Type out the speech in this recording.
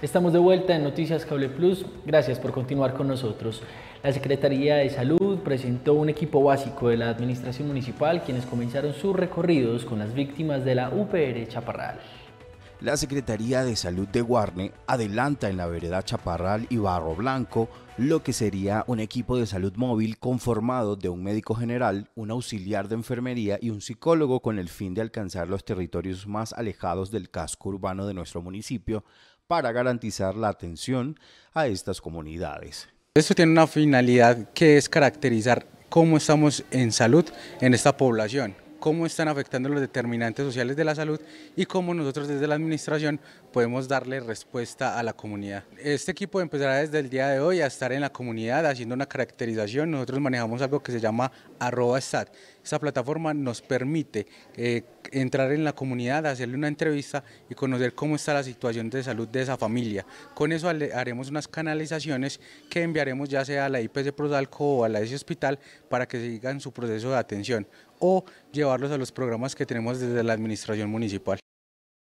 Estamos de vuelta en Noticias Cable Plus. Gracias por continuar con nosotros. La Secretaría de Salud presentó un equipo básico de la Administración Municipal quienes comenzaron sus recorridos con las víctimas de la UPR Chaparral. La Secretaría de Salud de Guarne adelanta en la vereda Chaparral y Barro Blanco lo que sería un equipo de salud móvil conformado de un médico general, un auxiliar de enfermería y un psicólogo con el fin de alcanzar los territorios más alejados del casco urbano de nuestro municipio para garantizar la atención a estas comunidades. Esto tiene una finalidad que es caracterizar cómo estamos en salud en esta población, cómo están afectando los determinantes sociales de la salud y cómo nosotros desde la administración podemos darle respuesta a la comunidad. Este equipo empezará desde el día de hoy a estar en la comunidad haciendo una caracterización. Nosotros manejamos algo que se llama arroba stat esta plataforma nos permite eh, entrar en la comunidad, hacerle una entrevista y conocer cómo está la situación de salud de esa familia. Con eso haremos unas canalizaciones que enviaremos ya sea a la IPC Prosalco o a la Hospital para que sigan su proceso de atención o llevarlos a los programas que tenemos desde la administración municipal.